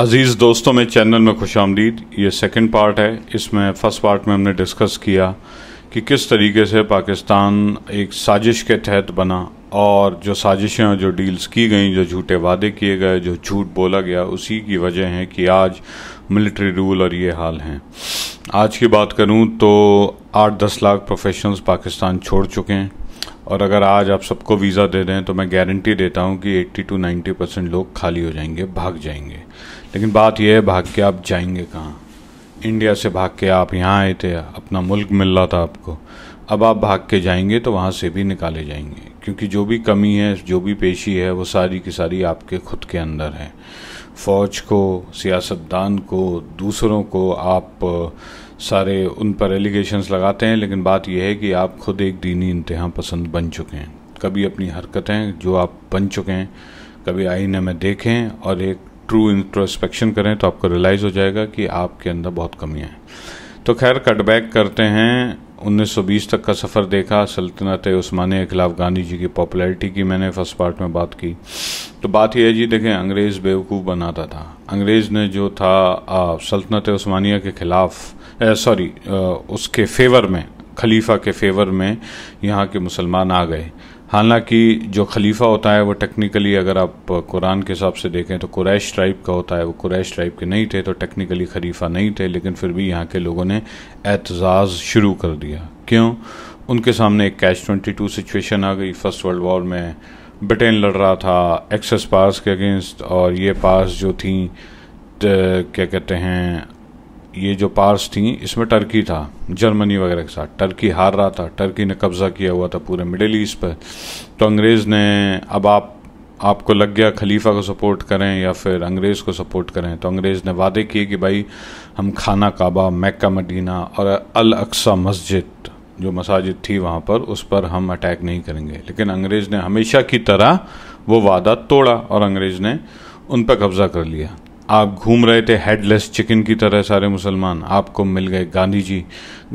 अज़ीज़ दोस्तों में चैनल में खुश आमदीद ये सेकेंड पार्ट है इसमें फ़र्स्ट पार्ट में हमने डिस्कस किया कि किस तरीके से पाकिस्तान एक साजिश के तहत बना और जो साजिशें और जो डील्स की गई जो झूठे वादे किए गए जो झूठ बोला गया उसी की वजह है कि आज मिलिट्री रूल और ये हाल हैं आज की बात करूं तो आठ दस लाख प्रोफेशनल्स पाकिस्तान छोड़ चुके हैं और अगर आज आप सबको वीज़ा दे दें तो मैं गारंटी देता हूं कि 80 टू 90 परसेंट लोग खाली हो जाएंगे भाग जाएंगे लेकिन बात यह है भाग के आप जाएंगे कहाँ इंडिया से भाग के आप यहाँ आए थे अपना मुल्क मिल रहा था आपको अब आप भाग के जाएंगे तो वहाँ से भी निकाले जाएंगे क्योंकि जो भी कमी है जो भी पेशी है वो सारी की सारी आपके खुद के अंदर है फ़ौज को सियासतदान को दूसरों को आप सारे उन पर एलिगेशन लगाते हैं लेकिन बात यह है कि आप खुद एक दीनी इंतहा पसंद बन चुके हैं कभी अपनी हरकतें जो आप बन चुके हैं कभी आईने में देखें और एक ट्रू इंट्रोस्पेक्शन करें तो आपको रियलाइज़ हो जाएगा कि आपके अंदर बहुत कमियां हैं तो खैर कटबैक करते हैं 1920 तक का सफ़र देखा सल्तनत उस्मानिया के खिलाफ गांधी जी की पॉपुलैरिटी की मैंने फर्स्ट पार्ट में बात की तो बात यह है जी देखें अंग्रेज़ बेवकूफ़ बनाता था अंग्रेज़ ने जो था सल्तनत उस्मानिया के ख़िलाफ़ सॉरी उसके फेवर में खलीफा के फेवर में यहाँ के मुसलमान आ गए हालांकि जो खलीफा होता है वो टेक्निकली अगर आप कुरान के हिसाब से देखें तो कुरैश ट्राइब का होता है वो कुरैश ट्राइब के नहीं थे तो टेक्निकली खलीफा नहीं थे लेकिन फिर भी यहाँ के लोगों ने एतजाज़ शुरू कर दिया क्यों उनके सामने एक कैच ट्वेंटी टू सिचुएशन आ गई फर्स्ट वर्ल्ड वॉर में ब्रिटेन लड़ रहा था एक्सेस पास के अगेंस्ट और ये पास जो थी क्या कहते हैं ये जो पार्स थी इसमें टर्की था जर्मनी वगैरह के साथ टर्की हार रहा था टर्की ने कब्ज़ा किया हुआ था पूरे मिडिल ईस्ट पर तो अंग्रेज़ ने अब आप आपको लग गया खलीफा को सपोर्ट करें या फिर अंग्रेज़ को सपोर्ट करें तो अंग्रेज़ ने वादे किए कि भाई हम खाना काबा मक्का मदीना और अल अक्सा मस्जिद जो मसाजिद थी वहाँ पर उस पर हम अटैक नहीं करेंगे लेकिन अंग्रेज़ ने हमेशा की तरह वो वादा तोड़ा और अंग्रेज़ ने उन पर कब्ज़ा कर लिया आप घूम रहे थे हेडलेस चिकन की तरह सारे मुसलमान आपको मिल गए गांधी जी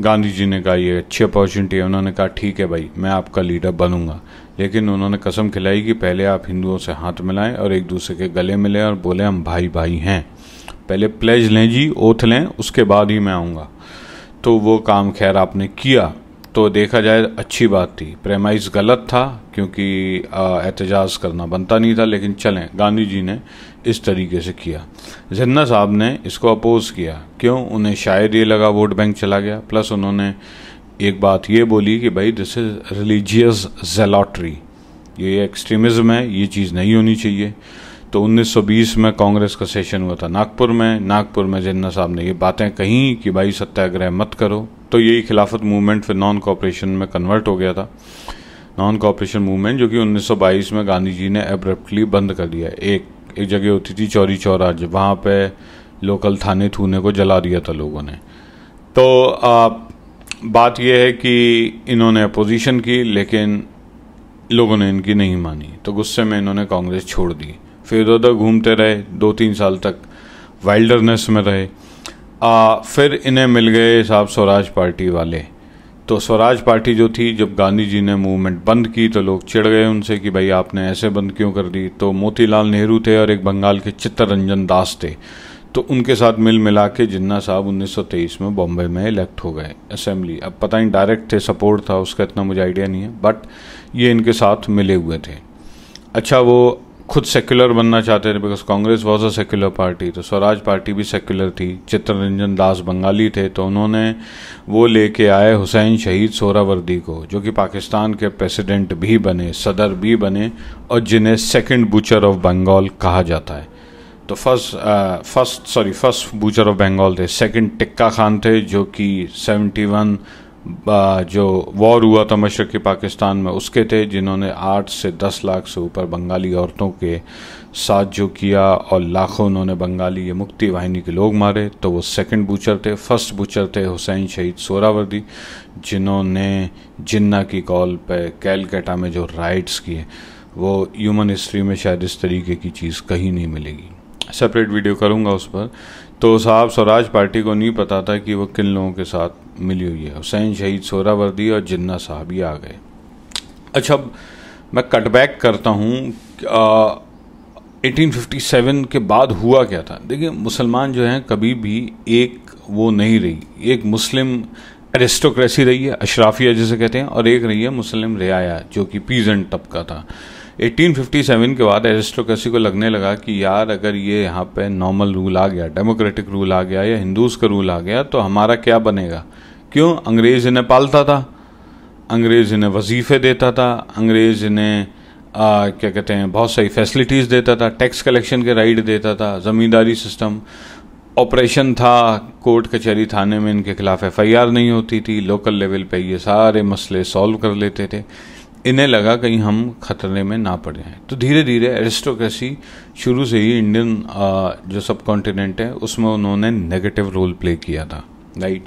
गांधी जी ने कहा ये अच्छी अपॉर्चुनिटी है उन्होंने कहा ठीक है भाई मैं आपका लीडर बनूंगा लेकिन उन्होंने कसम खिलाई कि पहले आप हिंदुओं से हाथ मिलाएं और एक दूसरे के गले मिलें और बोले हम भाई भाई हैं पहले प्लेज लें जी ओथ लें उसके बाद ही मैं आऊँगा तो वो काम खैर आपने किया तो देखा जाए अच्छी बात थी प्रेमाइज गलत था क्योंकि एहतजाज करना बनता नहीं था लेकिन चलें गांधी जी ने इस तरीके से किया जन्ना साहब ने इसको अपोज़ किया क्यों उन्हें शायद ये लगा वोट बैंक चला गया प्लस उन्होंने एक बात ये बोली कि भाई दिस इज़ रिलीजियस जेलाट्री ये एक्सट्रीमिज़्म है ये चीज़ नहीं होनी चाहिए तो 1920 में कांग्रेस का सेशन हुआ था नागपुर में नागपुर में जिन्ना साहब ने ये बातें कहीं कि भाई सत्याग्रह मत करो तो यही खिलाफत मूवमेंट फिर नॉन कॉपरेशन में कन्वर्ट हो गया था नॉन कॉपरेशन मूवमेंट जो कि 1922 में गांधी जी ने एब्रप्टली बंद कर दिया एक एक जगह होती थी चौरी चौरा जब वहाँ पर लोकल थाने थूने को जला दिया था लोगों ने तो आ, बात यह है कि इन्होंने अपोजिशन की लेकिन लोगों ने इनकी नहीं मानी तो गुस्से में इन्होंने कांग्रेस छोड़ दी फिर इधर उधर घूमते रहे दो तीन साल तक वाइल्डरनेस में रहे आ, फिर इन्हें मिल गए साहब स्वराज पार्टी वाले तो स्वराज पार्टी जो थी जब गांधी जी ने मूवमेंट बंद की तो लोग चिढ़ गए उनसे कि भाई आपने ऐसे बंद क्यों कर दी तो मोतीलाल नेहरू थे और एक बंगाल के चित्तरंजन दास थे तो उनके साथ मिल मिला के जिन्ना साहब 1923 में बॉम्बे में इलेक्ट हो गए असेंबली अब पता नहीं डायरेक्ट थे सपोर्ट था उसका इतना मुझे आइडिया नहीं है बट ये इनके साथ मिले हुए थे अच्छा वो खुद सेक्युलर बनना चाहते थे because Congress was a secular party तो स्वराज पार्टी भी सेक्युलर थी चित्ररंजन दास बंगाली थे तो उन्होंने वो लेके आए हुसैन शहीद सोरावर्दी को जो कि पाकिस्तान के प्रेसिडेंट भी बने सदर भी बने और जिन्हें सेकंड बूचर ऑफ बंगाल कहा जाता है तो first first sorry first butcher of Bengal थे सेकंड टिक्का खान थे जो कि 71 जो वॉर हुआ था मशरक़ पाकिस्तान में उसके थे जिन्होंने आठ से दस लाख से ऊपर बंगाली औरतों के साथ जो किया और लाखों उन्होंने बंगाली ये मुक्ति वाहिनी के लोग मारे तो वो सेकंड बूचर थे फर्स्ट बूचर थे हुसैन शहीद सोरावर्दी जिन्होंने जिन्ना की कॉल पर कैलकटा में जो राइट्स किए वो ह्यूमन हिस्ट्री में शायद इस तरीके की चीज़ कहीं नहीं मिलेगी सेपरेट वीडियो करूँगा उस पर तो साहब स्वराज पार्टी को नहीं पता था कि वो किन लोगों के साथ मिली हुई है हुसैन शहीद सोरावर्दी और जिन्ना साहब ये आ गए अच्छा अब मैं कटबैक करता हूँ 1857 के बाद हुआ क्या था देखिए मुसलमान जो हैं कभी भी एक वो नहीं रही एक मुस्लिम एरिस्टोक्रेसी रही है अशराफिया जिसे कहते हैं और एक रही है मुस्लिम रियाया जो कि पीजेंट तबका था 1857 के बाद एरिस्टोक्रेसी को लगने लगा कि यार अगर ये यहाँ पे नॉर्मल रूल आ गया डेमोक्रेटिक रूल आ गया या हिंदूज का रूल आ गया तो हमारा क्या बनेगा क्यों अंग्रेज़ इन्हें पालता था अंग्रेज़ इन्हें वजीफ़े देता था अंग्रेज़ इन्हें आ, क्या कहते हैं बहुत सारी फैसिलिटीज़ देता था टैक्स कलेक्शन के राइट देता था ज़मींदारी सिस्टम ऑपरेशन था कोर्ट कचहरी थाने में इनके खिलाफ एफ नहीं होती थी लोकल लेवल पे ये सारे मसले सॉल्व कर लेते थे इन्हें लगा कहीं हम खतरे में ना पड़ जाएं तो धीरे धीरे एरिस्टोक्रेसी शुरू से ही इंडियन जो सब कॉन्टिनेंट है उसमें उन्होंने नेगेटिव रोल प्ले किया था राइट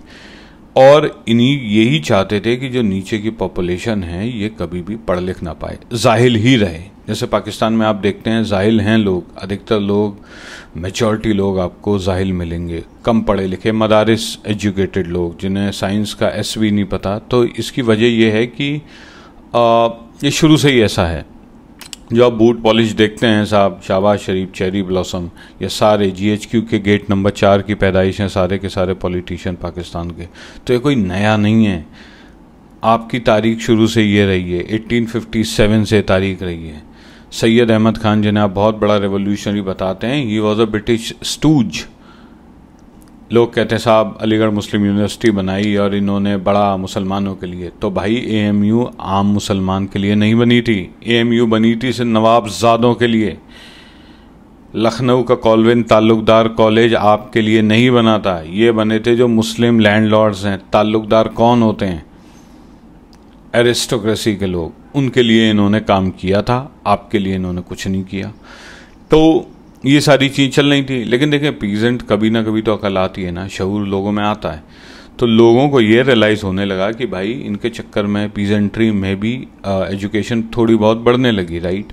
और इन्हीं यही चाहते थे कि जो नीचे की पॉपुलेशन है ये कभी भी पढ़ लिख ना पाए जाहिल ही रहे जैसे पाकिस्तान में आप देखते हैं जाहिल हैं लोग अधिकतर लोग मेचोरिटी लोग आपको जाहिल मिलेंगे कम पढ़े लिखे मदारस एजुकेटेड लोग जिन्हें साइंस का एस भी नहीं पता तो इसकी वजह यह है कि ये शुरू से ही ऐसा है जो आप बूट पॉलिश देखते हैं साहब शाबाज शरीफ चेरी ब्लॉसम ये सारे जी के गेट नंबर चार की पैदाइश हैं सारे के सारे पॉलिटिशियन पाकिस्तान के तो ये कोई नया नहीं है आपकी तारीख शुरू से ये रही है 1857 से तारीख रही है सैयद अहमद खान जिन्हें आप बहुत बड़ा रेवोल्यूशनरी बताते हैं he was a British stooge लोग कहते हैं साहब अलीगढ़ मुस्लिम यूनिवर्सिटी बनाई और इन्होंने बड़ा मुसलमानों के लिए तो भाई एएमयू आम मुसलमान के लिए नहीं बनी थी एएमयू बनी थी सिर्फ नवाबजादों के लिए लखनऊ का कॉलविन ताल्लुकदार कॉलेज आपके लिए नहीं बना था ये बने थे जो मुस्लिम लैंडलॉर्ड्स हैं ताल्लुकदार कौन होते हैं एरिस्टोक्रेसी के लोग उनके लिए इन्होंने काम किया था आपके लिए इन्होंने कुछ नहीं किया तो ये सारी चीज़ चल रही थी लेकिन देखें पीजेंट कभी ना कभी तो अकल आती है ना शहूर लोगों में आता है तो लोगों को ये रियलाइज़ होने लगा कि भाई इनके चक्कर में पीजेंट्री में भी एजुकेशन थोड़ी बहुत बढ़ने लगी राइट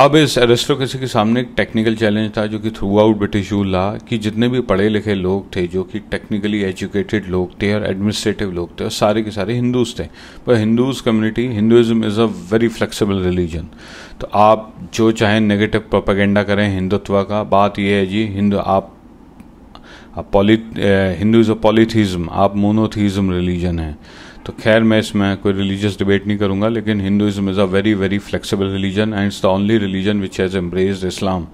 अब इस एरिस्टोक्रेसी के सामने एक टेक्निकल चैलेंज था जो कि थ्रू आउट ब्रिटिश रूल ला कि जितने भी पढ़े लिखे लोग थे जो कि टेक्निकली एजुकेटेड लोग थे और एडमिनिस्ट्रेटिव लोग थे और सारे के सारे हिंदूज थे पर Hindus community Hinduism is a very flexible religion तो आप जो चाहें नेगेटिव प्रोपागेंडा करें हिंदुत्व का बात यह है जी हिंदू आप poly Hindu is a polytheism आप मोनोथीज़म रिलीजन है तो खैर मैं इसमें कोई रिलीजियस डिबेट नहीं करूँगा लेकिन Hinduism is a very very flexible religion and it's the only religion which has embrace Islam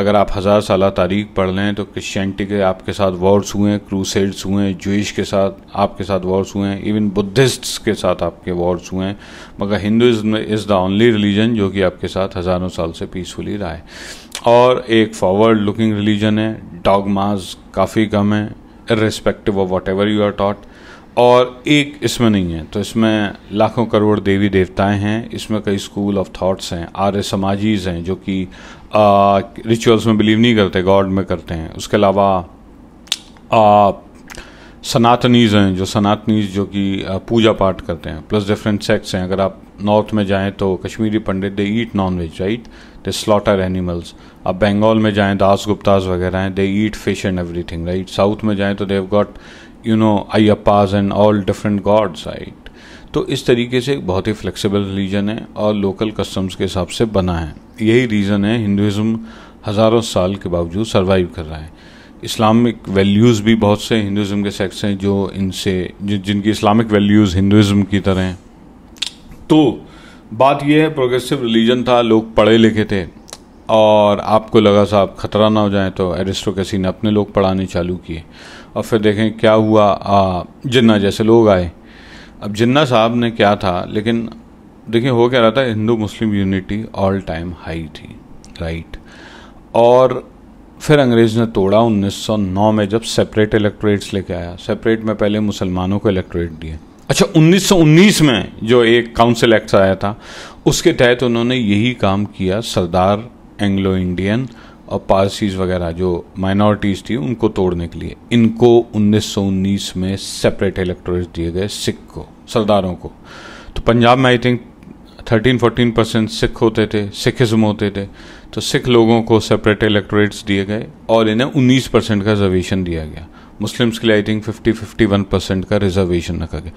अगर आप हज़ार साल तारीख पढ़ लें तो क्रिश्चियनिटी के आपके साथ वॉर्स हुए हैं क्रूसेड्स हुए हैं जूश के साथ आपके साथ वॉर्स हुए हैं इवन बुद्धिस्ट्स के साथ आपके वॉर्स हुए हैं मगर Hinduism is the only religion जो कि आपके साथ हज़ारों साल से पीसफुली रहा है और एक फॉरवर्ड लुकिंग रिलीजन है डॉगमाज काफ़ी कम है respective of whatever you are taught और एक इसमें नहीं है तो इसमें लाखों करोड़ देवी देवताएं हैं इसमें कई स्कूल ऑफ थॉट्स हैं आर्य समाजीज हैं जो कि रिचुअल्स में बिलीव नहीं करते गॉड में करते हैं उसके अलावा सनातनीज हैं जो सनातनीज जो कि पूजा पाठ करते हैं प्लस डिफरेंट सेक्ट्स हैं अगर आप नॉर्थ में जाएं तो Kashmiri pandit they eat non veg right they slaughter animals आप बंगाल में जाएं दास गुप्ताज वगैरह हैं they eat fish and everything right south में जाएं तो they've got you know Appas and all different gods right तो इस तरीके से एक बहुत ही फ्लेक्सिबल रिलीजन है और लोकल कस्टम्स के हिसाब से बना है यही रीज़न है हिंदुज़म हज़ारों साल के बावजूद सर्वाइव कर रहा है इस्लामिक वैल्यूज़ भी बहुत से हिंदुज़म के सेक्स हैं जो इनसे जिनकी इस्लामिक वैल्यूज़ हिंदुज़म की तरह हैं तो बात यह है प्रोग्रेसिव रिलीजन था लोग पढ़े लिखे थे और आपको लगा साहब ख़तरा ना हो जाए तो एरिस्टोक्रेसी ने अपने लोग पढ़ाने चालू किए और फिर देखें क्या हुआ आ, जिन्ना जैसे लोग आए अब जिन्ना साहब ने क्या था लेकिन देखिए हो क्या रहा था Hindu Muslim unity all time high थी राइट और फिर अंग्रेज़ ने तोड़ा 1909 में जब सेपरेट इलेक्ट्रेट्स लेके आया सेपरेट में पहले मुसलमानों को इलेक्ट्रेट दिए अच्छा 1919 में जो एक काउंसिल एक्ट आया था उसके तहत उन्होंने यही काम किया सरदार एंग्लो इंडियन और पारसीज वगैरह जो माइनॉरिटीज़ थी उनको तोड़ने के लिए इनको 1919 में सेपरेट इलेक्टोरेट दिए गए सिख को सरदारों को तो पंजाब में आई थिंक 13-14 परसेंट सिख होते थे सिखिज्म होते थे तो सिख लोगों को सेपरेट इलेक्टोरेट्स दिए गए और इन्हें 19 परसेंट का रिजर्वेशन दिया गया मुस्लिम्स के लिए आई थिंक 50-51 परसेंट का रिजर्वेशन रखा गया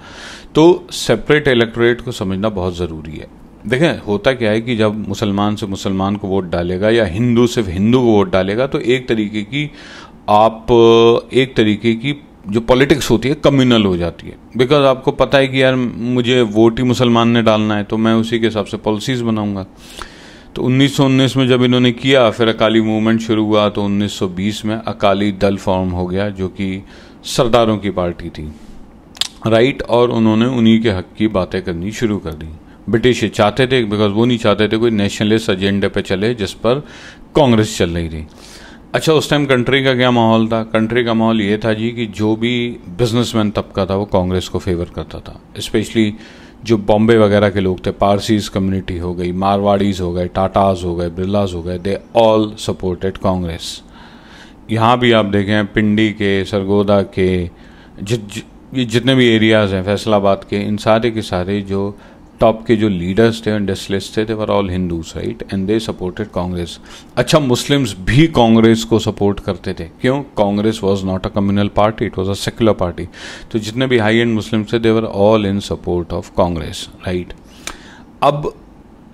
तो सेपरेट इलेक्टोरेट को समझना बहुत ज़रूरी है देखें होता क्या है कि जब मुसलमान से मुसलमान को वोट डालेगा या हिंदू सिर्फ हिंदू को वोट डालेगा तो एक तरीके की आप एक तरीके की जो पॉलिटिक्स होती है कम्युनल हो जाती है बिकॉज आपको पता है कि यार मुझे वोट ही मुसलमान ने डालना है तो मैं उसी के हिसाब से पॉलिसीज़ बनाऊंगा तो 1919 में जब इन्होंने किया फिर अकाली मूवमेंट शुरू हुआ तो 1920 में अकाली दल फॉर्म हो गया जो कि सरदारों की पार्टी थी राइट और उन्होंने उन्हीं के हक की बातें करनी शुरू कर दी ब्रिटिश चाहते थे बिकॉज वो नहीं चाहते थे कोई नेशनलिस्ट एजेंडे पे चले जिस पर कांग्रेस चल रही थी अच्छा उस टाइम कंट्री का क्या माहौल था कंट्री का माहौल ये था जी कि जो भी बिजनेसमैन तबका था वो कांग्रेस को फेवर करता था स्पेशली जो बॉम्बे वगैरह के लोग थे पारसीज कम्युनिटी हो गई मारवाड़ीज़ हो गए टाटाज हो गए बिरलाज हो गए दे ऑल सपोर्टेड कांग्रेस यहाँ भी आप देखें पिंडी के सरगोदा के जि, जि, जितने भी एरियाज़ हैं फैसलाबाद के इन सारे के सारे जो टॉप के जो लीडर्स थे इंडस्ट्रियलिस्ट थे they were all Hindu right and they supported Congress अच्छा मुस्लिम्स भी कांग्रेस को सपोर्ट करते थे क्यों Congress was not a communal party it was a secular party तो जितने भी हाई एंड मुस्लिम्स थे they were all in support of Congress right अब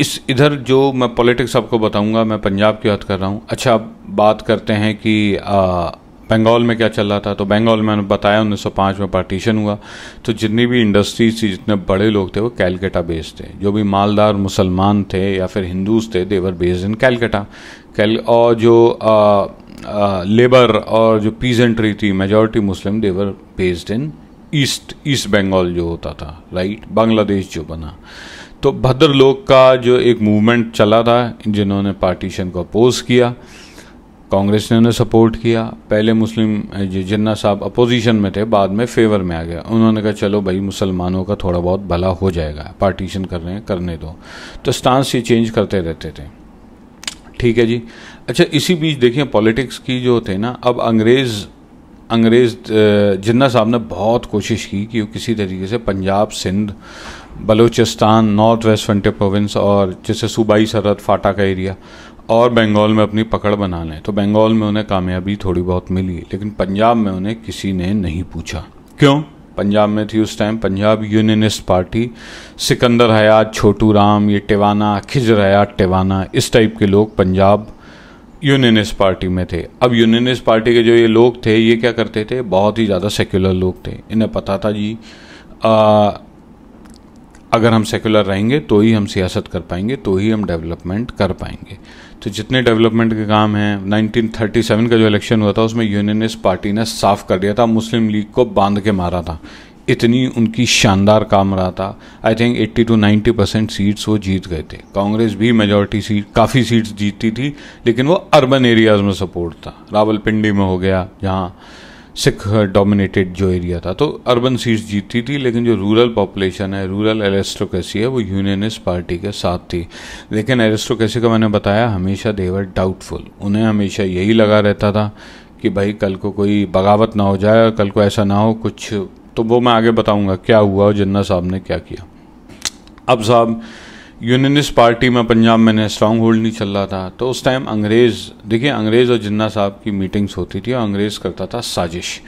इस इधर जो मैं पॉलिटिक्स आपको बताऊंगा मैं पंजाब की बात कर रहा हूँ अच्छा अब बात करते हैं कि आ, बंगाल में क्या चल रहा था तो बंगाल में बताया 1905 में पार्टीशन हुआ तो जितनी भी इंडस्ट्रीज थी जितने बड़े लोग थे वो कैलकटा बेस्ड थे जो भी मालदार मुसलमान थे या फिर हिंदूज थे देवर बेस्ड इन कैलकटा कैल और जो आ, आ, लेबर और जो पीजेंट्री थी majority Muslim they were based in east east Bengal जो होता था राइट बांग्लादेश जो बना तो भद्र लोग का जो एक मूवमेंट चला था जिन्होंने पार्टीशन को अपोज किया कांग्रेस ने उन्हें सपोर्ट किया पहले मुस्लिम जिन्ना साहब अपोजिशन में थे बाद में फेवर में आ गया उन्होंने कहा चलो भाई मुसलमानों का थोड़ा बहुत भला हो जाएगा पार्टीशन कर रहे हैं करने दो तो स्टांस ये चेंज करते रहते थे ठीक है जी अच्छा इसी बीच देखिए पॉलिटिक्स की जो थे ना अब अंग्रेज़ अंग्रेज़ जिन्ना साहब ने बहुत कोशिश की कि वो किसी तरीके से Punjab Sindh Balochistan North West Frontier Province और जैसे सूबाई सरहद फाटा का एरिया और बंगाल में अपनी पकड़ बना लें तो बंगाल में उन्हें कामयाबी थोड़ी बहुत मिली लेकिन पंजाब में उन्हें किसी ने नहीं पूछा क्यों पंजाब में थी उस time Punjab Unionist Party Sikandar Hayat Chhotu Ram ये टेवाना खिजर हयात टेवाना इस टाइप के लोग पंजाब यूनियनिस्ट पार्टी में थे अब यूनियनिस्ट पार्टी के जो ये लोग थे ये क्या करते थे बहुत ही ज़्यादा सेक्युलर लोग थे इन्हें पता था जी आ, अगर हम सेक्युलर रहेंगे तो ही हम सियासत कर पाएंगे तो ही हम डेवलपमेंट कर पाएंगे तो जितने डेवलपमेंट के काम हैं 1937 का जो इलेक्शन हुआ था उसमें यूनियनिस्ट पार्टी ने साफ कर दिया था मुस्लिम लीग को बांध के मारा था इतनी उनकी शानदार काम रहा था I think 80 to 90 percent seats वो जीत गए थे कांग्रेस भी मेजोरिटी सीट काफ़ी सीट्स जीतती थी लेकिन वो अर्बन एरियाज़ में सपोर्ट था रावलपिंडी में हो गया जहाँ सिख डोमिनेटेड जो एरिया था तो अर्बन सीट्स जीतती थी लेकिन जो रूरल पॉपुलेशन है रूरल एरेस्टोक्रेसी है वो यूनियनिस्ट पार्टी के साथ थी लेकिन एरेस्टोक्रेसी का मैंने बताया हमेशा देवर डाउटफुल उन्हें हमेशा यही लगा रहता था कि भाई कल को कोई बगावत ना हो जाए कल को ऐसा ना हो कुछ तो वो मैं आगे बताऊँगा क्या हुआ और जिन्ना साहब ने क्या किया अब साहब यूनिस्ट पार्टी में पंजाब में स्ट्रांग होल्ड नहीं चल रहा था तो उस टाइम अंग्रेज़ देखिए अंग्रेज़ और जिन्ना साहब की मीटिंग्स होती थी और अंग्रेज़ करता था साजिश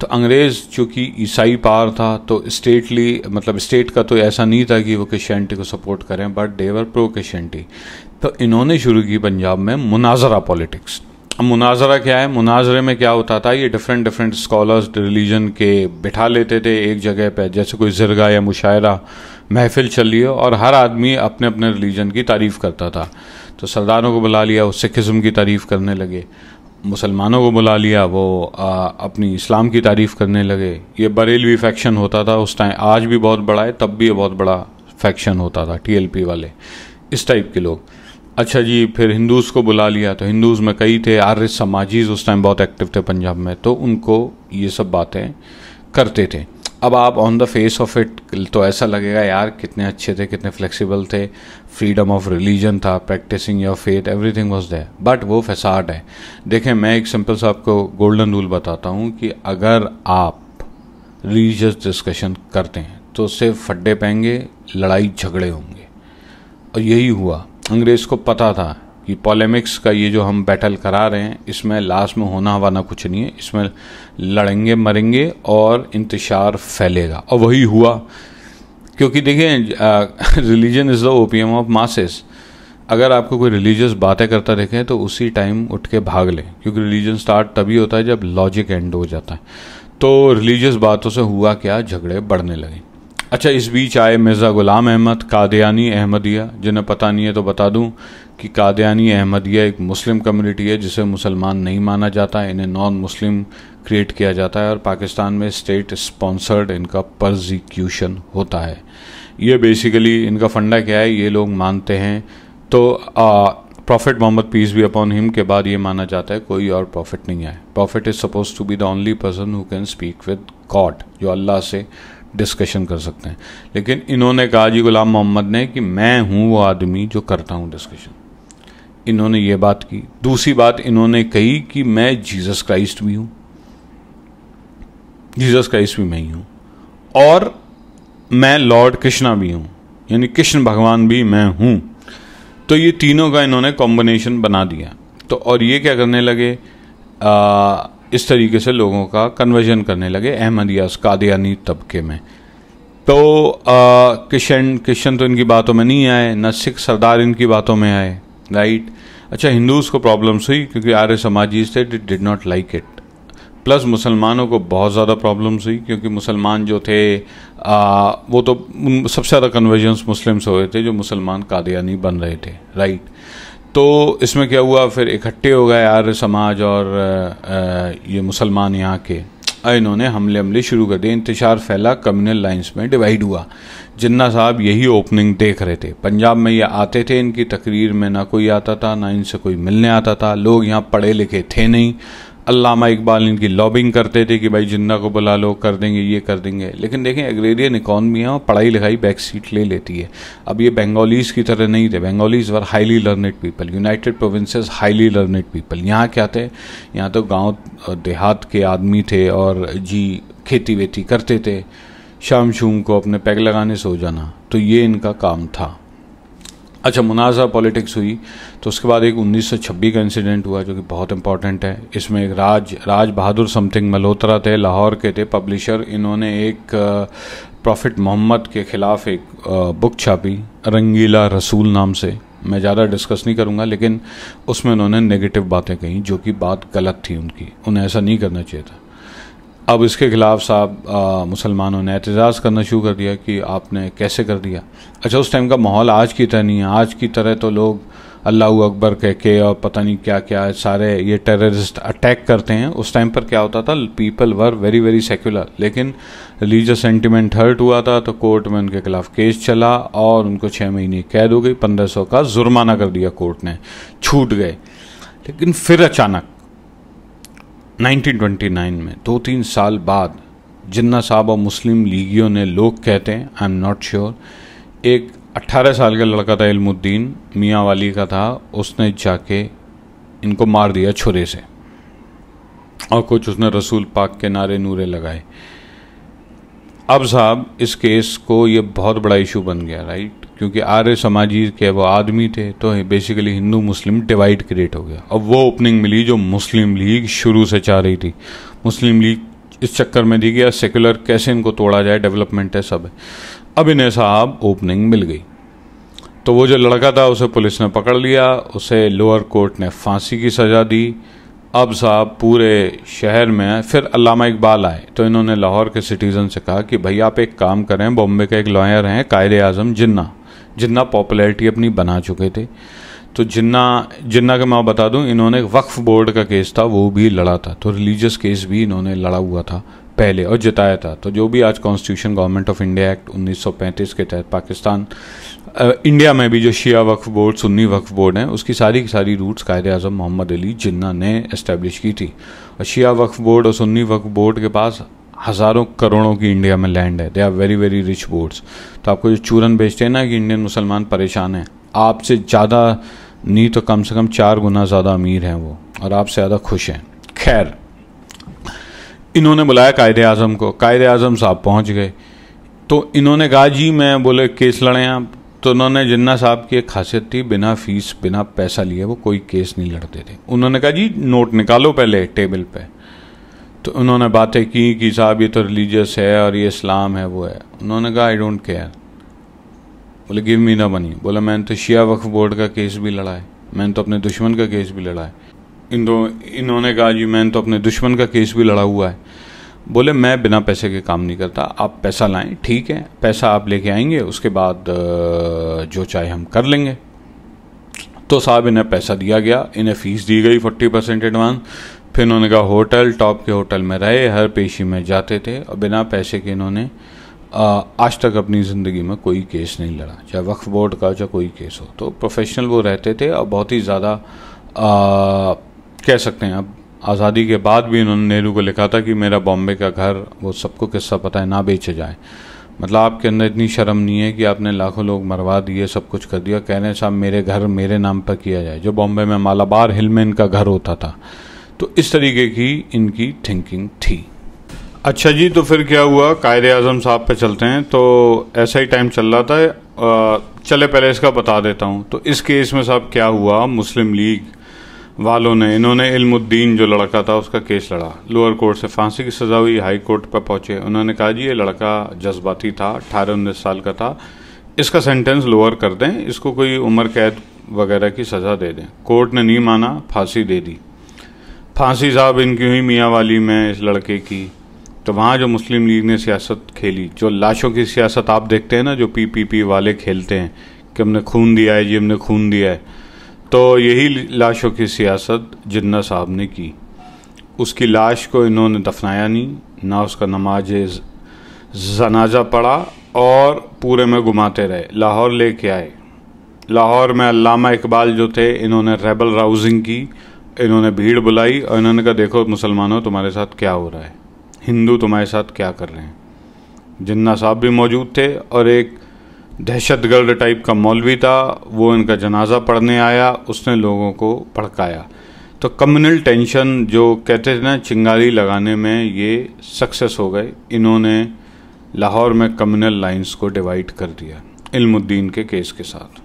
तो अंग्रेज़ चूंकि ईसाई पार था तो स्टेटली मतलब स्टेट का तो ऐसा नहीं था कि वो क्रिश्चनटी को सपोर्ट करें बट देवर प्रो क्रिश्चनटी तो इन्होंने शुरू की पंजाब में मुनाजरा पॉलिटिक्स अब मुनाजरा क्या है मुनाजरे में क्या होता था ये डिफरेंट डिफरेंट स्कॉलर्स रिलीजन के बिठा लेते थे एक जगह पे जैसे कोई जरगा या मुशायरा महफिल चल रही हो और हर आदमी अपने अपने रिलीजन की तारीफ़ करता था तो सरदारों को बुला लिया वो सिखिज़म की तारीफ़ करने लगे मुसलमानों को बुला लिया वो आ, अपनी इस्लाम की तारीफ़ करने लगे ये बरेलवी फैक्शन होता था उस टाइम आज भी बहुत बड़ा है तब भी ये बहुत बड़ा फैक्शन होता था टीएलपी वाले इस टाइप के लोग अच्छा जी फिर हिंदूज़ को बुला लिया तो हिंदूज़ में कई थे आर्य समाजीज उस टाइम बहुत एक्टिव थे पंजाब में तो उनको ये सब बातें करते थे अब आप on the face of it तो ऐसा लगेगा यार कितने अच्छे थे कितने फ्लेक्सिबल थे फ्रीडम ऑफ रिलीजन था practising your faith everything was there but वो फैसाट है देखें मैं एक सिंपल सा आपको गोल्डन रूल बताता हूँ कि अगर आप रिलीजियस डिस्कशन करते हैं तो सिर्फ फड्डे पेंगे लड़ाई झगड़े होंगे और यही हुआ अंग्रेज़ को पता था कि पॉलेमिक्स का ये जो हम बैटल करा रहे हैं इसमें लास्ट में होना हवाना कुछ नहीं है इसमें लड़ेंगे मरेंगे और इंतशार फैलेगा और वही हुआ क्योंकि देखें religion is the opium of masses अगर आपको कोई रिलीजियस बातें करता देखें तो उसी टाइम उठ के भाग लें क्योंकि रिलीजन स्टार्ट तभी होता है जब लॉजिक एंड हो जाता है तो रिलीजियस बातों से हुआ क्या झगड़े बढ़ने लगे अच्छा इस बीच आए मिर्ज़ा ग़ुलाम अहमद कादयानी अहमदिया जिन्हें पता नहीं है तो बता दूं कि कादयानी अहमदिया एक मुस्लिम कम्युनिटी है जिसे मुसलमान नहीं माना जाता इन्हें नॉन मुस्लिम क्रिएट किया जाता है और पाकिस्तान में स्टेट स्पॉन्सर्ड इनका परजिक्यूशन होता है ये बेसिकली इनका फंडा क्या है ये लोग मानते हैं तो प्रॉफिट मोहम्मद पीस भी अपॉन हिम के बाद ये माना जाता है कोई और प्रॉफिट नहीं आए prophet is suppose to be the only person who can speak with God जो अल्लाह से डिस्कशन कर सकते हैं लेकिन इन्होंने कहा जी गुलाम मोहम्मद ने कि मैं हूँ वो आदमी जो करता हूँ डिस्कशन इन्होंने ये बात की दूसरी बात इन्होंने कही कि मैं जीसस क्राइस्ट भी हूँ जीसस क्राइस्ट भी मैं ही हूँ और मैं लॉर्ड कृष्णा भी हूँ यानी कृष्ण भगवान भी मैं हूँ तो ये तीनों का इन्होंने कॉम्बिनेशन बना दिया तो और ये क्या करने लगे आ, इस तरीके से लोगों का कन्वर्जन करने लगे अहमदिया कादियानी तबके में तो किशन किशन तो इनकी बातों में नहीं आए न सिख सरदार इनकी बातों में आए राइट अच्छा हिंदूज़ को प्रॉब्लम्स हुई क्योंकि आर्य समाजीज थे did not like it plus मुसलमानों को बहुत ज़्यादा प्रॉब्लम्स हुई क्योंकि मुसलमान जो थे आ, वो तो सबसे ज़्यादा कन्वर्जन्स मुस्लिम्स हो रहे थे जो मुसलमान कादियानी बन रहे थे राइट तो इसमें क्या हुआ फिर इकट्ठे हो गए आर्य समाज और ये मुसलमान यहाँ के इन्होंने हमले हमले शुरू कर दिए इंतशार फैला कम्युनल लाइंस में डिवाइड हुआ जिन्ना साहब यही ओपनिंग देख रहे थे पंजाब में ये आते थे इनकी तकरीर में ना कोई आता था ना इनसे कोई मिलने आता था लोग यहाँ पढ़े लिखे थे नहीं अलामा इकबाल इनकी लॉबिंग करते थे कि भाई जिन्ना को बुला लो कर देंगे ये कर देंगे लेकिन देखें एग्रेरियन इकॉनमी है और पढ़ाई लिखाई बैक सीट ले लेती है अब ये बंगालीज़ की तरह नहीं थे Bengalis were highly learned people United Provinces highly learned people यहाँ क्या थे यहाँ तो गाँव देहात के आदमी थे और जी खेती वेती करते थे शाम शूम को अपने पैग लगाने सो जाना तो ये इनका काम था अच्छा मुनाजा पॉलिटिक्स हुई तो उसके बाद एक 1926 का इंसिडेंट हुआ जो कि बहुत इंपॉर्टेंट है इसमें एक राज राज बहादुर समथिंग मल्होत्रा थे लाहौर के थे पब्लिशर इन्होंने एक प्रॉफिट मोहम्मद के ख़िलाफ़ एक बुक छापी रंगीला रसूल नाम से मैं ज़्यादा डिस्कस नहीं करूँगा लेकिन उसमें उन्होंने नेगेटिव बातें कही जो कि बात गलत थी उनकी उन्हें ऐसा नहीं करना चाहिए था अब इसके खिलाफ साहब मुसलमानों ने एतराज़ करना शुरू कर दिया कि आपने कैसे कर दिया अच्छा उस टाइम का माहौल आज की तरह नहीं है आज की तरह तो लोग अल्लाह अकबर कह के और पता नहीं क्या क्या सारे ये टेररिस्ट अटैक करते हैं उस टाइम पर क्या होता था people were very very secular लेकिन रिलीजियस सेंटिमेंट हर्ट हुआ था तो कोर्ट में उनके खिलाफ केस चला और उनको छः महीने कैद हो गई पंद्रह सौ का जुर्माना कर दिया कोर्ट ने छूट गए लेकिन फिर अचानक 1929 में दो तीन साल बाद जिन्ना साहब और मुस्लिम लीगियों ने लोग कहते हैं आई एम नॉट श्योर एक 18 साल का लड़का था इल्मुद्दीन मियाँ वाली का था उसने जाके इनको मार दिया छुरे से और कुछ उसने रसूल पाक के नारे नूरे लगाए अब साहब इस केस को ये बहुत बड़ा इशू बन गया राइट क्योंकि आर्य समाजी के वो आदमी थे तो basically Hindu Muslim divide create हो गया अब वो ओपनिंग मिली जो मुस्लिम लीग शुरू से चाह रही थी मुस्लिम लीग इस चक्कर में दी गया सेकुलर कैसे इनको तोड़ा जाए डेवलपमेंट है सब है अब इन्हें साहब ओपनिंग मिल गई तो वो जो लड़का था उसे पुलिस ने पकड़ लिया उसे लोअर कोर्ट ने फांसी की सज़ा दी अब साहब पूरे शहर में फिर अलामा इकबाल आए तो इन्होंने लाहौर के सिटीज़न से कहा कि भाई आप एक काम करें बॉम्बे का एक लॉयर हैं कायर आज़म जिन्ना जिन्ना पॉपुलैरिटी अपनी बना चुके थे तो जिन्ना जिन्ना का मैं बता दूं इन्होंने वक्फ बोर्ड का केस था वो भी लड़ा था तो रिलीजियस केस भी इन्होंने लड़ा हुआ था पहले और जिताया था तो जो भी आज constitution Government of India Act 1935 के तहत पाकिस्तान इंडिया में भी जो शिया वक्फ बोर्ड सुन्नी वक्फ बोर्ड हैं उसकी सारी की सारी रूट्स कायद अजम मोहम्मद अली जिन्ना ने इस्टेब्लिश की थी और शिया वक्फ बोर्ड और सुन्नी वक्फ बोर्ड के पास हज़ारों करोड़ों की इंडिया में लैंड है they are very very rich boards तो आपको जो चूरन बेचते हैं ना कि इंडियन मुसलमान परेशान हैं आपसे ज़्यादा नहीं तो कम से कम चार गुना ज़्यादा अमीर हैं वो और आपसे ज़्यादा खुश हैं खैर इन्होंने बुलाया कायद अजम को कायद अजम साहब पहुँच गए तो इन्होंने कहा जी मैं बोले केस लड़ें आप तो उन्होंने जिन्ना साहब की एक खासियत थी बिना फीस बिना पैसा लिए वो कोई केस नहीं लड़ते थे उन्होंने कहा जी नोट निकालो पहले टेबल पे तो उन्होंने बातें की कि साहब ये तो रिलीजियस है और ये इस्लाम है वो है उन्होंने कहा आई डोंट केयर बोले गिव मी ना बनी बोला मैंने तो शिया वक्फ बोर्ड का केस भी लड़ा है मैंने तो अपने दुश्मन का केस भी लड़ा है इन दो इन्होंने कहा जी मैंने तो अपने दुश्मन का केस भी लड़ा हुआ है बोले मैं बिना पैसे के काम नहीं करता आप पैसा लाएं ठीक है पैसा आप लेके आएंगे उसके बाद जो चाहे हम कर लेंगे तो साहब इन्हें पैसा दिया गया इन्हें फ़ीस दी गई फोर्टी परसेंट एडवांस फिर उन्होंने कहा होटल टॉप के होटल में रहे हर पेशी में जाते थे और बिना पैसे के इन्होंने आज तक अपनी ज़िंदगी में कोई केस नहीं लड़ा चाहे वक्फ बोर्ड का चाहे कोई केस हो तो प्रोफेशनल वो रहते थे और बहुत ही ज़्यादा कह सकते हैं आप आज़ादी के बाद भी उन्होंने नेहरू को लिखा था कि मेरा बॉम्बे का घर वो सबको किस्सा पता है ना बेचे जाए मतलब आपके अंदर इतनी शर्म नहीं है कि आपने लाखों लोग मरवा दिए सब कुछ कर दिया कह रहे हैं साहब मेरे घर मेरे नाम पर किया जाए जो बॉम्बे में मालाबार हिल में इनका घर होता था तो इस तरीके की इनकी थिंकिंग थी अच्छा जी तो फिर क्या हुआ कायद आज़म साहब पे चलते हैं तो ऐसा ही टाइम चल रहा था चले पहले इसका बता देता हूँ तो इस केस में साहब क्या हुआ मुस्लिम लीग वालों ने इन्होंने इल्मुद्दीन जो लड़का था उसका केस लड़ा लोअर कोर्ट से फांसी की सज़ा हुई हाई कोर्ट पर पहुंचे उन्होंने कहा जी ये लड़का जज्बाती था अठारह उन्नीस साल का था इसका सेंटेंस लोअर कर दें इसको कोई उम्र कैद वगैरह की सज़ा दे दें कोर्ट ने नहीं माना फांसी दे दी फांसी साहब इनकी हुई मियाँ वाली में इस लड़के की तो वहाँ जो मुस्लिम लीग ने सियासत खेली जो लाशों की सियासत आप देखते हैं ना जो पी पी पी वाले खेलते हैं कि हमने खून दिया है जी हमने खून दिया है तो यही लाशों की सियासत जिन्ना साहब ने की उसकी लाश को इन्होंने दफनाया नहीं ना उसका नमाज जनाजा पढ़ा और पूरे में घुमाते रहे लाहौर लेके आए लाहौर में अल्लामा इकबाल जो थे इन्होंने रेबल राउजिंग की इन्होंने भीड़ बुलाई और इन्होंने कहा देखो मुसलमानों तुम्हारे साथ क्या हो रहा है हिंदू तुम्हारे साथ क्या कर रहे हैं जिन्ना साहब भी मौजूद थे और एक दहशत गर्द टाइप का मौलवी था वो इनका जनाजा पढ़ने आया उसने लोगों को भड़काया तो कम्युनल टेंशन जो कहते थे ना चिंगारी लगाने में ये सक्सेस हो गए इन्होंने लाहौर में कम्युनल लाइंस को डिवाइड कर दिया इल्मुद्दीन के केस के साथ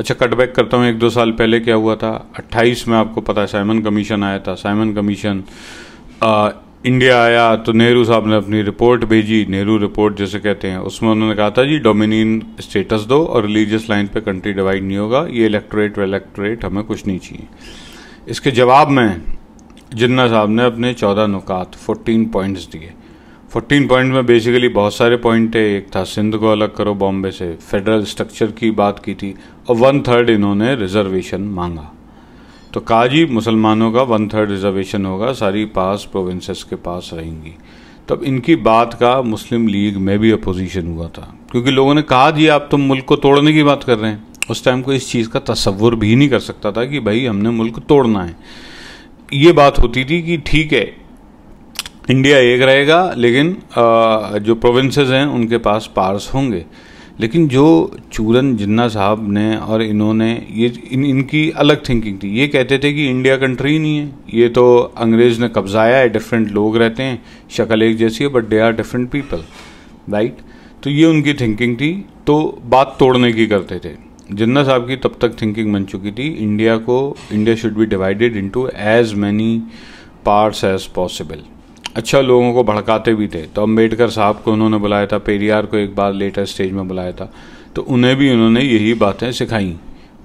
अच्छा कटबैक करता हूँ एक दो साल पहले क्या हुआ था 28 में आपको पता साइमन कमीशन आया था साइमन कमीशन इंडिया आया तो नेहरू साहब ने अपनी रिपोर्ट भेजी नेहरू रिपोर्ट जैसे कहते हैं उसमें उन्होंने कहा था जी डोमिनियन स्टेटस दो और रिलीजियस लाइन पे कंट्री डिवाइड नहीं होगा ये इलेक्टोरेट इलेक्टोरेट हमें कुछ नहीं चाहिए इसके जवाब में जिन्ना साहब ने अपने चौदह नुकात फोर्टीन पॉइंट्स दिए फोर्टीन पॉइंट में बेसिकली बहुत सारे पॉइंट थे एक था सिंध को अलग करो बॉम्बे से फेडरल स्ट्रक्चर की बात की थी और वन थर्ड इन्होंने रिजर्वेशन मांगा तो काजी मुसलमानों का वन थर्ड रिजर्वेशन होगा सारी पास प्रोविंसेस के पास रहेंगी तब इनकी बात का मुस्लिम लीग में भी अपोजिशन हुआ था क्योंकि लोगों ने कहा जी आप तो मुल्क को तोड़ने की बात कर रहे हैं उस टाइम को इस चीज़ का तस्वुर भी नहीं कर सकता था कि भाई हमने मुल्क तोड़ना है ये बात होती थी कि ठीक है इंडिया एक रहेगा लेकिन जो प्रोविंसेस हैं उनके पास पार्स होंगे लेकिन जो चूरन जिन्ना साहब ने और इन्होंने ये इन इनकी अलग थिंकिंग थी ये कहते थे कि इंडिया कंट्री ही नहीं है ये तो अंग्रेज़ ने कब्ज़ाया है डिफरेंट लोग रहते हैं शक्ल एक जैसी है but they are different people right तो ये उनकी थिंकिंग थी तो बात तोड़ने की करते थे जिन्ना साहब की तब तक थिंकिंग बन चुकी थी इंडिया को India should be divided into as many parts as possible अच्छा लोगों को भड़काते भी थे तो अम्बेडकर साहब को उन्होंने बुलाया था पेरियार को एक बार लेटर स्टेज में बुलाया था तो उन्हें भी उन्होंने यही बातें सिखाई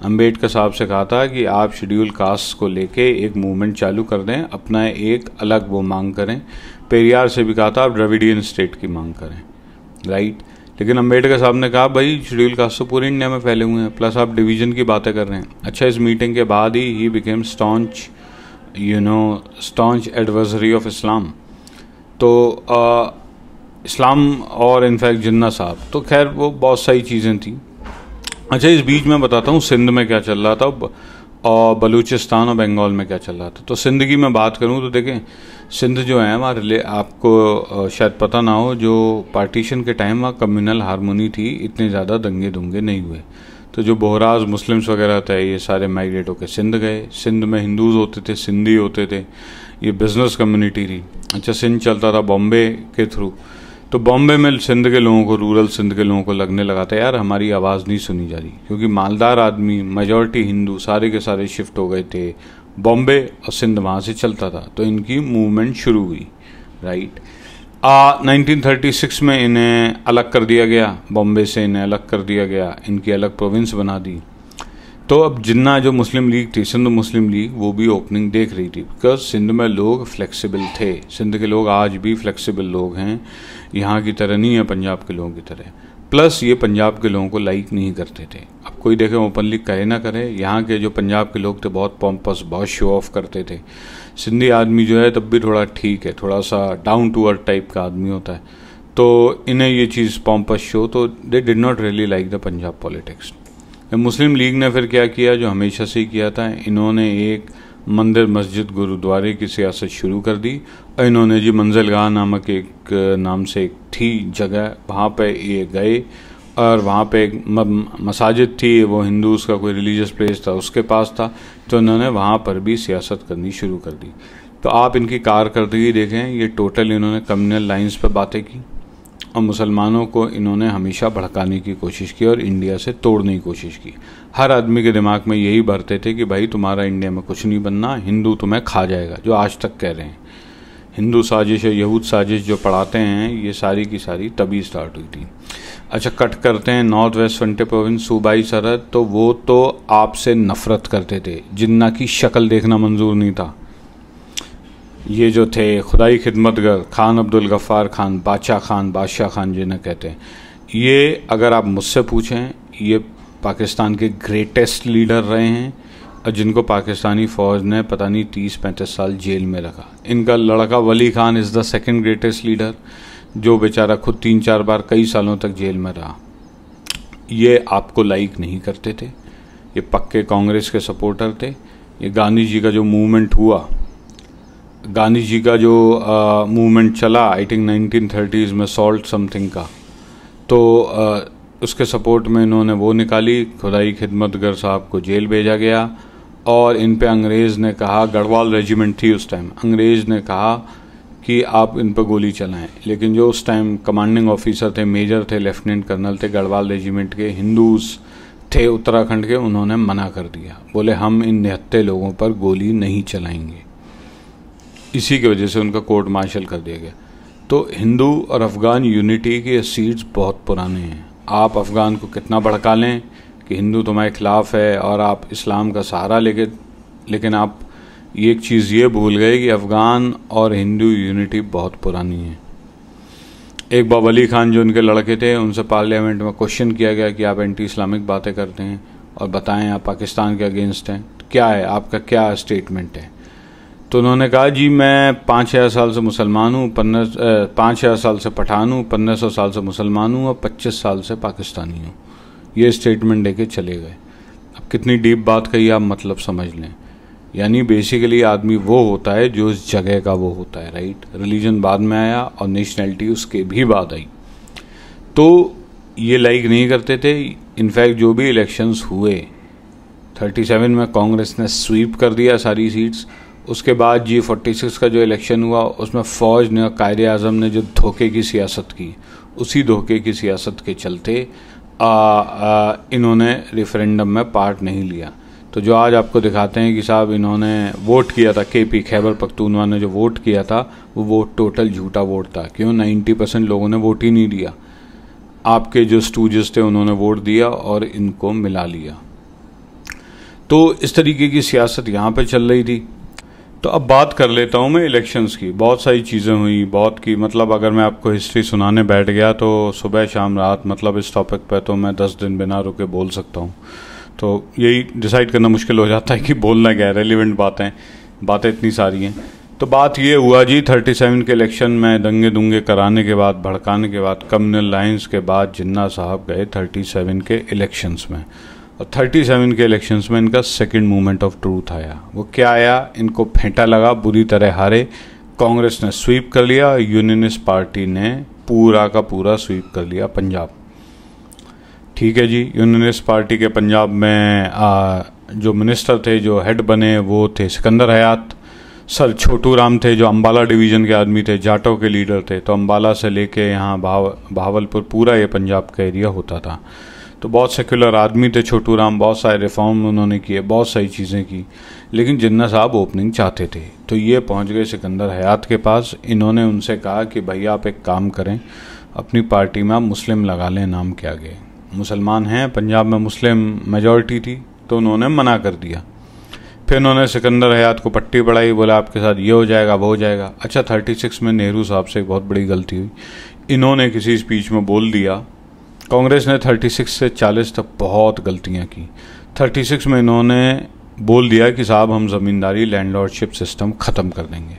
अम्बेडकर साहब से कहा था कि आप शेड्यूल कास्ट को लेके एक मूवमेंट चालू कर दें अपना एक अलग वो मांग करें पेरियार से भी कहा था आप ड्रविडियन स्टेट की मांग करें राइट लेकिन अम्बेडकर साहब ने कहा भाई शेड्यूल कास्ट तो पूरे इंडिया में फैले हुए हैं प्लस आप डिवीजन की बातें कर रहे हैं अच्छा इस मीटिंग के बाद he he became staunch you know staunch adversary of Islam तो इस्लाम और इनफैक्ट जिन्ना साहब तो खैर वो बहुत सारी चीज़ें थी अच्छा इस बीच में बताता हूँ सिंध में क्या चल रहा था और बलूचिस्तान और बंगाल में क्या चल रहा था तो सिंध की मैं बात करूँ तो देखें सिंध जो है वहाँ रिले आपको शायद पता ना हो जो पार्टीशन के टाइम वहाँ कम्युनल हारमोनी थी इतने ज़्यादा दंगे दुंगे नहीं हुए तो जो बोहराज मुस्लिम्स वगैरह थे ये सारे माइग्रेट होकर सिंध गए सिंध में हिंदूज़ होते थे सिंधी होते थे ये बिज़नेस कम्युनिटी रही अच्छा सिंध चलता था बॉम्बे के थ्रू तो बॉम्बे में सिंध के लोगों को रूरल सिंध के लोगों को लगने लगा था यार हमारी आवाज़ नहीं सुनी जा रही क्योंकि मालदार आदमी मेजोरिटी हिंदू सारे के सारे शिफ्ट हो गए थे बॉम्बे और सिंध वहाँ से चलता था तो इनकी मूवमेंट शुरू हुई राइट आ, सिक्स में इन्हें अलग कर दिया गया बॉम्बे से इन्हें अलग कर दिया गया इनकी अलग प्रोविंस बना दी तो अब जिन्ना जो मुस्लिम लीग थी सिंध मुस्लिम लीग वो भी ओपनिंग देख रही थी बिकॉज सिंध में लोग फ्लेक्सिबल थे सिंध के लोग आज भी फ्लेक्सिबल लोग हैं यहाँ की तरह नहीं है पंजाब के लोगों की तरह प्लस ये पंजाब के लोगों को लाइक नहीं करते थे अब कोई देखे ओपन लीग करे ना करे यहाँ के जो पंजाब के लोग थे बहुत पॉम्पस बहुत शो ऑफ करते थे सिंधी आदमी जो है तब भी थोड़ा ठीक है थोड़ा सा डाउन टू अर्थ टाइप का आदमी होता है तो इन्हें ये चीज़ पॉम्पस शो तो they did not really like the Punjab politics Muslim League ने फिर क्या किया जो हमेशा से ही किया था इन्होंने एक मंदिर मस्जिद गुरुद्वारे की सियासत शुरू कर दी और इन्होंने जी मंजिलगाह नामक एक नाम से एक थी जगह वहाँ पे ये गए और वहाँ पे एक मसाजिद थी वो हिंदूज़ का कोई रिलीजियस प्लेस था उसके पास था तो इन्होंने वहाँ पर भी सियासत करनी शुरू कर दी तो आप इनकी कारकर्दगी देखें ये टोटल इन्होंने कम्युनल लाइंस पर बातें की और मुसलमानों को इन्होंने हमेशा भड़काने की कोशिश की और इंडिया से तोड़ने की कोशिश की हर आदमी के दिमाग में यही भरते थे कि भाई तुम्हारा इंडिया में कुछ नहीं बनना हिंदू तुम्हें खा जाएगा जो आज तक कह रहे हैं हिंदू साजिश और यहूद साजिश जो पढ़ाते हैं ये सारी की सारी तभी स्टार्ट हुई थी अच्छा कट करते हैं नॉर्थ वेस्ट फ्रंटे प्रोविंस सूबाई सरहद तो वो तो आपसे नफरत करते थे जिन्ना की शक्ल देखना मंजूर नहीं था ये जो थे खुदाई खिदमतगर खान अब्दुल गफ्फार खान बादशाह खान बादशाह खान जिन्हें कहते हैं ये अगर आप मुझसे पूछें ये पाकिस्तान के ग्रेटेस्ट लीडर रहे हैं और जिनको पाकिस्तानी फ़ौज ने पता नहीं तीस पैंतीस साल जेल में रखा इनका लड़का Wali Khan is the second greatest leader जो बेचारा खुद तीन चार बार कई सालों तक जेल में रहा ये आपको लाइक नहीं करते थे ये पक्के कांग्रेस के सपोर्टर थे ये गांधी जी का जो मूवमेंट हुआ गांधी जी का जो मूवमेंट चला आई थिंक नाइनटीन थर्टीज़ में सॉल्ट समथिंग का तो आ, उसके सपोर्ट में इन्होंने वो निकाली खुदाई खिदमतगर साहब को जेल भेजा गया और इन पे अंग्रेज़ ने कहा गढ़वाल रेजिमेंट थी उस टाइम अंग्रेज़ ने कहा कि आप इन पर गोली चलाएं लेकिन जो उस टाइम कमांडिंग ऑफिसर थे मेजर थे लेफ्टिनेंट कर्नल थे गढ़वाल रेजिमेंट के हिंदूज थे उत्तराखंड के उन्होंने मना कर दिया बोले हम इन निहत्ते लोगों पर गोली नहीं चलाएंगे इसी की वजह से उनका कोर्ट मार्शल कर दिया गया तो हिंदू और अफ़गान यूनिटी के सीड्स बहुत पुराने हैं आप अफ़गान को कितना भड़का लें कि हिंदू तुम्हारे खिलाफ है और आप इस्लाम का सहारा लेके लेकिन आप ये एक चीज़ ये भूल गए कि अफ़गान और हिंदू यूनिटी बहुत पुरानी है एक बाब अली खान जो उनके लड़के थे उनसे पार्लियामेंट में क्वेश्चन किया गया कि आप एंटी इस्लामिक बातें करते हैं और बताएं आप पाकिस्तान के अगेंस्ट हैं क्या है आपका क्या स्टेटमेंट है तो उन्होंने कहा जी मैं पाँच हज़ार साल से मुसलमान हूँ पन्ना पाँच हज़ार साल से पठान हूँ पंद्रह सौ साल से मुसलमान हूँ और पच्चीस साल से पाकिस्तानी हूँ ये स्टेटमेंट लेके चले गए अब कितनी डीप बात कही आप मतलब समझ लें यानी बेसिकली आदमी वो होता है जो उस जगह का वो होता है राइट रिलीजन बाद में आया और नेशनैलिटी उसके भी बाद आई तो ये लाइक नहीं करते थे इनफैक्ट जो भी इलेक्शंस हुए 37 में कांग्रेस ने स्वीप कर दिया सारी सीट्स उसके बाद जी फोर्टी सिक्स का जो इलेक्शन हुआ उसमें फ़ौज ने कायर अजम ने जो धोखे की सियासत की उसी धोखे की सियासत के चलते आ, आ, इन्होंने रेफरेंडम में पार्ट नहीं लिया तो जो आज आपको दिखाते हैं कि साहब इन्होंने वोट किया था के पी खैबर पख्तूनवा ने जो वोट किया था वो वोट टोटल झूठा वोट था क्यों 90 परसेंट लोगों ने वोट ही नहीं दिया आपके जो स्टूजेस थे उन्होंने वोट दिया और इनको मिला लिया तो इस तरीके की सियासत यहाँ पे चल रही थी तो अब बात कर लेता हूँ मैं इलेक्शंस की बहुत सारी चीज़ें हुई बहुत की मतलब अगर मैं आपको हिस्ट्री सुनाने बैठ गया तो सुबह शाम रात मतलब इस टॉपिक पे तो मैं दस दिन बिना रुके बोल सकता हूँ तो यही डिसाइड करना मुश्किल हो जाता है कि बोलना क्या है रेलिवेंट बातें बातें इतनी सारी हैं तो बात ये हुआ जी थर्टी सेवन के इलेक्शन में दंगे दुंगे कराने के बाद भड़काने के बाद कम्युनल लाइन्स के बाद जिन्ना साहब गए थर्टी सेवन के इलेक्शंस में और 37 के इलेक्शंस में इनका सेकंड मूवमेंट ऑफ ट्रूथ आया वो क्या आया इनको फेंटा लगा बुरी तरह हारे कांग्रेस ने स्वीप कर लिया यूनियनिस्ट पार्टी ने पूरा का पूरा स्वीप कर लिया पंजाब ठीक है जी यूनियनिस्ट पार्टी के पंजाब में आ, जो मिनिस्टर थे जो हेड बने वो थे सिकंदर हयात सर छोटू राम थे जो अम्बाला डिवीज़न के आदमी थे जाटों के लीडर थे तो अम्बाला से लेके यहाँ भाव भावलपुर पूरा ये पंजाब का एरिया होता था तो बहुत सेक्युलर आदमी थे छोटू राम बहुत सारे रिफॉर्म उन्होंने किए बहुत सारी चीज़ें की लेकिन जिन्ना साहब ओपनिंग चाहते थे तो ये पहुंच गए सिकंदर हयात के पास इन्होंने उनसे कहा कि भैया आप एक काम करें अपनी पार्टी में आप मुस्लिम लगा लें नाम के आगे मुसलमान हैं पंजाब में मुस्लिम मेजॉरिटी थी तो उन्होंने मना कर दिया फिर उन्होंने सिकंदर हयात को पट्टी बढ़ाई बोला आपके साथ ये हो जाएगा वो हो जाएगा अच्छा थर्टी सिक्स में नेहरू साहब से एक बहुत बड़ी गलती हुई इन्होंने किसी स्पीच में बोल दिया कांग्रेस ने 36 से 40 तक बहुत गलतियां की 36 में इन्होंने बोल दिया कि साहब हम ज़मींदारी लैंडलॉर्डशिप सिस्टम ख़त्म कर देंगे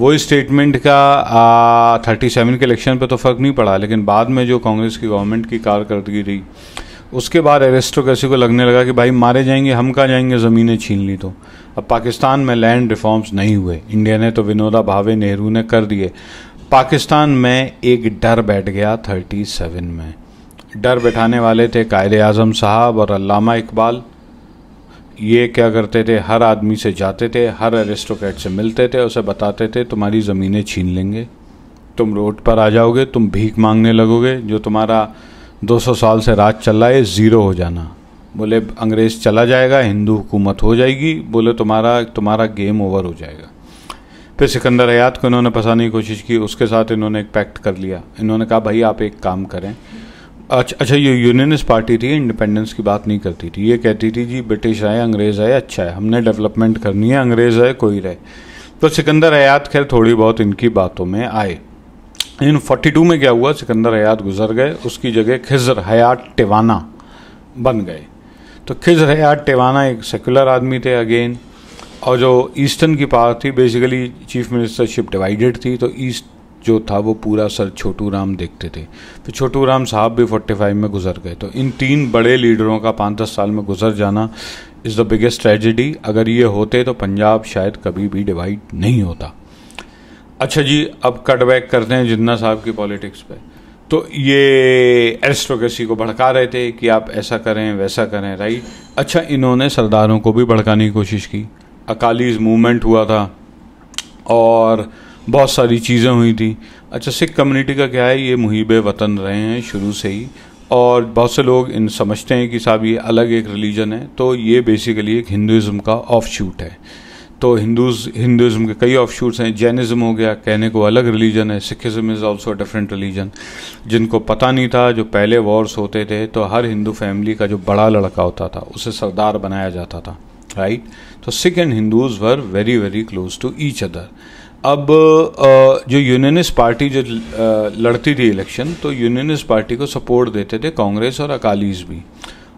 वो स्टेटमेंट का आ, 37 के इलेक्शन पे तो फ़र्क नहीं पड़ा लेकिन बाद में जो कांग्रेस की गवर्नमेंट की कारकर्दगी रही उसके बाद एरेस्टोक्रेसी को लगने लगा कि भाई मारे जाएंगे हम कहाँ जाएंगे ज़मीनें छीन ली तो अब पाकिस्तान में लैंड रिफॉर्म्स नहीं हुए इंडिया ने तो विनोदा भावे नेहरू ने कर दिए पाकिस्तान में एक डर बैठ गया 37 में डर बैठाने वाले थे कायद आज़म साहब और अलामा इकबाल ये क्या करते थे हर आदमी से जाते थे हर एरिस्टोक्रेट से मिलते थे उसे बताते थे तुम्हारी ज़मीनें छीन लेंगे तुम रोड पर आ जाओगे तुम भीख मांगने लगोगे जो तुम्हारा 200 साल से राज चल रहा है ज़ीरो हो जाना बोले अंग्रेज़ चला जाएगा हिंदू हुकूमत हो जाएगी बोले तुम्हारा तुम्हारा गेम ओवर हो जाएगा फिर सिकंदर हयात को इन्होंने फंसाने की कोशिश की उसके साथ इन्होंने एक पैक्ट कर लिया इन्होंने कहा भाई आप एक काम करें अच्छा अच्छा ये यूनियनिस्ट पार्टी थी इंडिपेंडेंस की बात नहीं करती थी ये कहती थी जी ब्रिटिश आए अंग्रेज़ आए अच्छा है हमने डेवलपमेंट करनी है अंग्रेज़ आए कोई रहे तो सिकंदर हयात खैर थोड़ी बहुत इनकी बातों में आए इन 42 में क्या हुआ सिकंदर हयात गुजर गए उसकी जगह खिजर हयात टिवाना बन गए तो खिजर हयात टिवाना एक सेकुलर आदमी थे अगेन और जो ईस्टर्न की पावर थी बेसिकली चीफ मिनिस्टरशिप डिवाइडेड थी तो ईस्ट जो था वो पूरा सर छोटू राम देखते थे फिर छोटू राम साहब भी फोर्टी फाइव में गुजर गए तो इन तीन बड़े लीडरों का पाँच दस साल में गुजर जाना इज़ द बिगेस्ट ट्रेजिडी अगर ये होते तो पंजाब शायद कभी भी डिवाइड नहीं होता अच्छा जी अब कट बैक करते हैं जिन्ना साहब की पॉलिटिक्स पे तो ये एरिस्टोक्रेसी को भड़का रहे थे कि आप ऐसा करें वैसा करें राइट अच्छा इन्होंने सरदारों को भी भड़काने की कोशिश की अकालीज मूवमेंट हुआ था और बहुत सारी चीज़ें हुई थी अच्छा सिख कम्युनिटी का क्या है ये मुहिब वतन रहे हैं शुरू से ही और बहुत से लोग इन समझते हैं कि साहब ये अलग एक रिलीजन है तो ये बेसिकली एक हिंदुज़म का ऑफ शूट है तो हिंदूज हिंदुज़म के कई ऑफ शूट्स हैं जैनिज़्म हो गया कहने को अलग रिलीजन है Sikhism is also different religion जिनको पता नहीं था जो पहले वॉर्स होते थे तो हर हिंदू फैमिली का जो बड़ा लड़का होता था उसे सरदार बनाया जाता था राइट तो Sikh and Hindus were very very close to each other अब जो यूनियनिस्ट पार्टी जो लड़ती थी इलेक्शन तो यूनियनिस्ट पार्टी को सपोर्ट देते थे कांग्रेस और अकालीज भी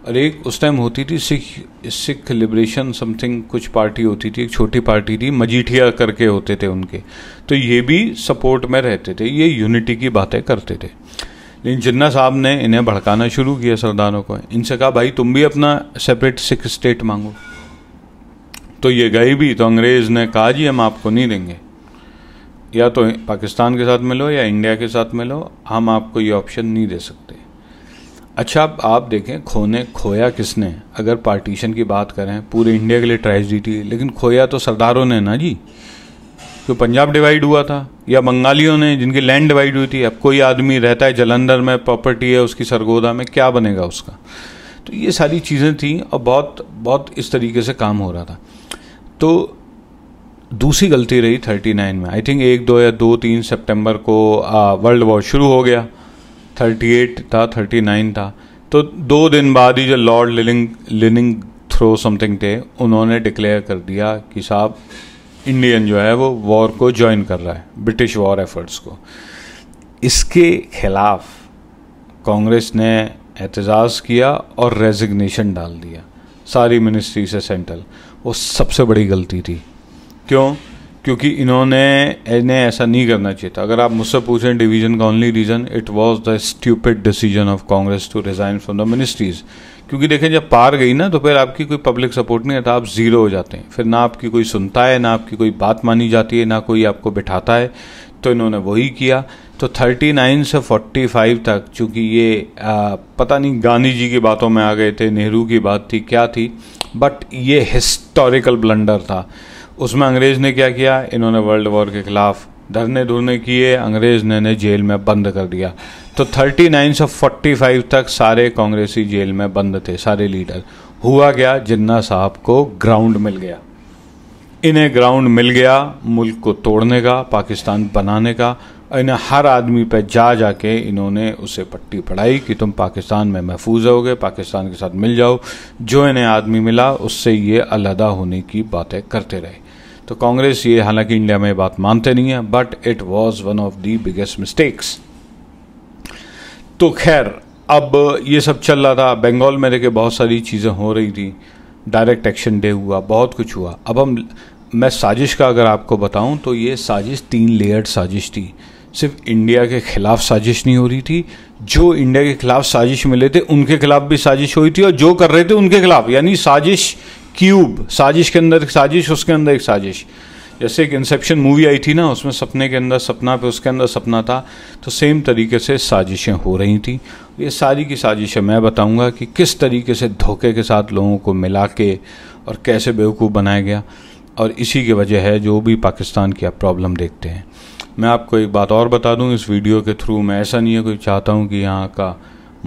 और एक उस टाइम होती थी सिख सिख लिबरेशन समथिंग कुछ पार्टी होती थी एक छोटी पार्टी थी मजीठिया करके होते थे उनके तो ये भी सपोर्ट में रहते थे ये यूनिटी की बातें करते थे लेकिन जिन्ना साहब ने इन्हें भड़काना शुरू किया सरदारों को इनसे कहा भाई तुम भी अपना सेपरेट सिख स्टेट मांगो तो ये गए भी तो अंग्रेज़ ने कहा जी हम आपको नहीं देंगे या तो पाकिस्तान के साथ मिलो या इंडिया के साथ मिलो हम आपको ये ऑप्शन नहीं दे सकते अच्छा अब आप देखें खोने खोया किसने अगर पार्टीशन की बात करें पूरे इंडिया के लिए थी लेकिन खोया तो सरदारों ने ना जी तो पंजाब डिवाइड हुआ था या बंगालियों ने जिनकी लैंड डिवाइड हुई थी अब कोई आदमी रहता है जलंधर में प्रॉपर्टी है उसकी सरगोदा में क्या बनेगा उसका तो ये सारी चीज़ें थी और बहुत बहुत इस तरीके से काम हो रहा था तो दूसरी गलती रही 39 में आई थिंक एक दो या दो तीन सितंबर को वर्ल्ड वॉर शुरू हो गया 38 था 39 था तो दो दिन बाद ही जो लॉर्ड लिलिंग लिनिंग थ्रो समथिंग थे उन्होंने डिक्लेयर कर दिया कि साहब इंडियन जो है वो वॉर को ज्वाइन कर रहा है ब्रिटिश वॉर एफर्ट्स को इसके खिलाफ कांग्रेस ने एतजाज़ किया और रेजिग्नेशन डाल दिया सारी मिनिस्ट्री से सेंट्रल वो सबसे बड़ी गलती थी क्यों क्योंकि इन्होंने इन्हें ऐसा नहीं करना चाहिए था अगर आप मुझसे पूछें डिवीजन का only reason it was the stupid decision of Congress to resign from the ministries क्योंकि देखें जब पार गई ना तो फिर आपकी कोई पब्लिक सपोर्ट नहीं है तो आप ज़ीरो हो जाते हैं फिर ना आपकी कोई सुनता है ना आपकी कोई बात मानी जाती है ना कोई आपको बिठाता है तो इन्होंने वही किया तो 39 से 45 तक चूँकि ये आ, पता नहीं गांधी जी की बातों में आ गए थे नेहरू की बात थी क्या थी बट ये हिस्टोरिकल ब्लंडर था उसमें अंग्रेज़ ने क्या किया इन्होंने वर्ल्ड वॉर के ख़िलाफ़ धरने धुरने किए अंग्रेज ने इन्हें जेल में बंद कर दिया तो 39 से 45 तक सारे कांग्रेसी जेल में बंद थे सारे लीडर हुआ क्या जिन्ना साहब को ग्राउंड मिल गया इन्हें ग्राउंड मिल गया मुल्क को तोड़ने का पाकिस्तान बनाने का इन्हें हर आदमी पे जा जा के इन्होंने उसे पट्टी पढ़ाई कि तुम पाकिस्तान में महफूज रहोगे पाकिस्तान के साथ मिल जाओ जो इन्हें आदमी मिला उससे ये अलहदा होने की बातें करते रहे तो कांग्रेस ये हालांकि इंडिया में बात मानते नहीं है but it was one of the biggest mistakes तो खैर अब ये सब चल रहा था बंगाल में देखे बहुत सारी चीज़ें हो रही थी डायरेक्ट एक्शन डे हुआ बहुत कुछ हुआ अब हम मैं साजिश का अगर आपको बताऊं तो ये साजिश तीन लेयर्ड साजिश थी सिर्फ इंडिया के खिलाफ साजिश नहीं हो रही थी जो इंडिया के खिलाफ साजिश मिले थे उनके खिलाफ भी साजिश हुई थी और जो कर रहे थे उनके खिलाफ यानी साजिश क्यूब साजिश के अंदर एक साजिश उसके अंदर एक साजिश जैसे एक इंसेप्शन मूवी आई थी ना उसमें सपने के अंदर सपना पे उसके अंदर सपना था तो सेम तरीके से साजिशें हो रही थी ये सारी की साजिशें मैं बताऊंगा कि किस तरीके से धोखे के साथ लोगों को मिला के और कैसे बेवकूफ़ बनाया गया और इसी की वजह है जो भी पाकिस्तान की आप प्रॉब्लम देखते हैं मैं आपको एक बात और बता दूं इस वीडियो के थ्रू मैं ऐसा नहीं है कोई चाहता हूं कि यहाँ का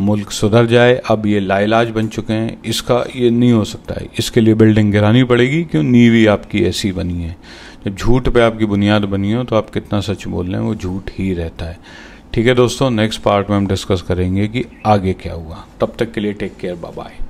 मुल्क सुधर जाए अब ये लाइलाज बन चुके हैं इसका ये नहीं हो सकता है इसके लिए बिल्डिंग गिरानी पड़ेगी क्यों नींव ही आपकी ऐसी बनी है जब झूठ पे आपकी बुनियाद बनी हो तो आप कितना सच बोल रहे हैं वो झूठ ही रहता है ठीक है दोस्तों नेक्स्ट पार्ट में हम डिस्कस करेंगे कि आगे क्या हुआ तब तक के लिए टेक केयर बाय बाय